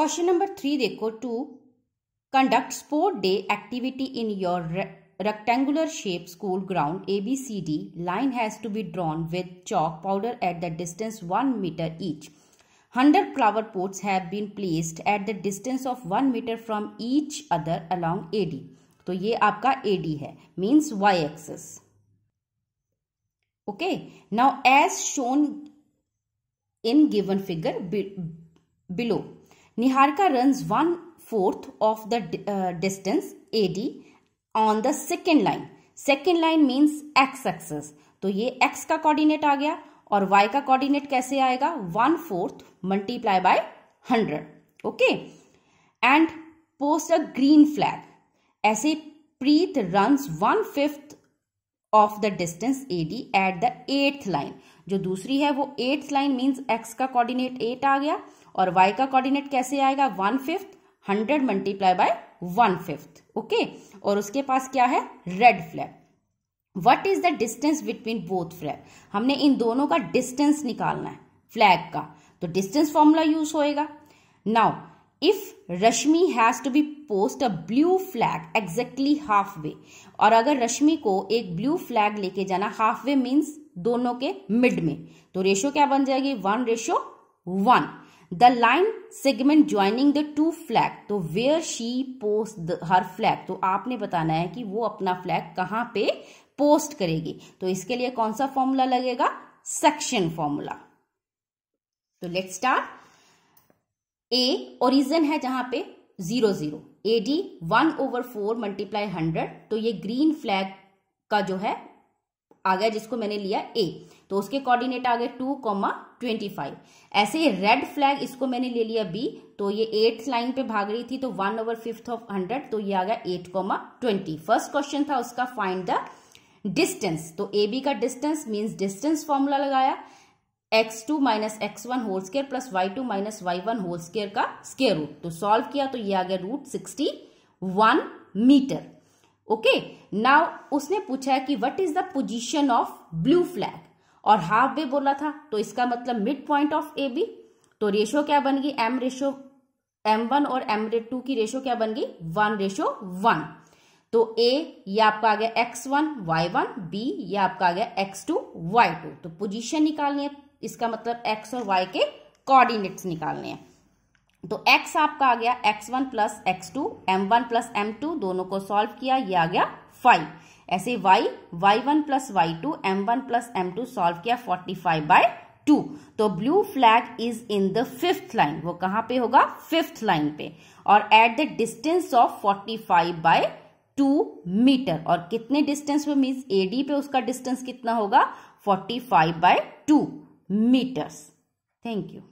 Question number three देखो to conduct sport day activity in your rectangular shape school ground A B C D line has to be drawn with chalk powder at the distance one metre each hundred flower pots have been placed at the distance of one metre from each other along A D तो ये आपका A D है means Y axis okay now as shown in given figure below Niharika runs one fourth of the uh, distance AD on the second line. Second line means x axis. तो ये x का coordinate आ गया और y का coordinate कैसे आएगा one fourth multiply by hundred okay and post a green flag ऐसे Preet runs one fifth of the distance A D at the eighth line जो दूसरी है वो एट्थ लाइन मीन्स एक्स का कोऑर्डिनेट एट आ गया और y का कोऑर्डिनेट कैसे आएगा one fifth hundred multiply by one fifth okay और उसके पास क्या है red flag what is the distance between both flag हमने इन दोनों का डिस्टेंस निकालना है फ्लैग का तो डिस्टेंस फॉर्मूला यूज होएगा now if Rashmi has to be post a blue flag exactly half way और अगर रश्मि को एक ब्लू फ्लैग लेके जाना हाफ वे मीन्स दोनों के मिड में तो रेशो क्या बन जाएगी one ratio one the line segment joining the two flag तो where she post her flag तो आपने बताना है कि वो अपना फ्लैग कहां पे पोस्ट करेगी तो इसके लिए कौन सा फॉर्मूला लगेगा सेक्शन फॉर्मूला तो लेट स्टार्ट ए ओरिजिन है जहां पे zero zero A D one over four multiply hundred तो ये ग्रीन फ्लैग का जो है आ गया जिसको मैंने लिया ए तो उसके कोऑर्डिनेट आ गए टू कॉमा ट्वेंटी फाइव ऐसे रेड फ्लैग इसको मैंने ले लिया बी तो ये एट्थ लाइन पे भाग रही थी तो one over fifth of hundred तो ये आ गया eight comma twenty first question था उसका फाइंड द डिस्टेंस तो ए बी का डिस्टेंस मीन्स डिस्टेंस फॉर्मूला लगाया x two minus x one whole square plus y two minus y one whole square का स्केयर रूट तो solve किया तो ये आ गया root sixty one meter okay now उसने पूछा है कि what is the position of blue flag और हाफ वे बोला था तो इसका मतलब mid point of A B तो रेशो क्या बन गई एम रेशो एम वन और एम टू की रेशो क्या बन गई वन रेशो वन तो ए ये आपका आ गया x one y one B ये आपका आ गया एक्स टू वाई टू तो पोजिशन निकालनी है इसका मतलब एक्स और वाई के कोऑर्डिनेट्स निकालने हैं तो x आपका आ गया x1 one plus x two M one plus M two दोनों को सॉल्व किया ये आ गया फाइव ऐसे y y1 one plus y two M one plus M two solve किया फोर्टी फाइव बाय टू तो blue flag is in the fifth line वो कहां पे होगा फिफ्थ लाइन पे और at the distance of forty five by two meter और कितने डिस्टेंस पे मीन एडी पे उसका डिस्टेंस कितना होगा forty five by two meters thank you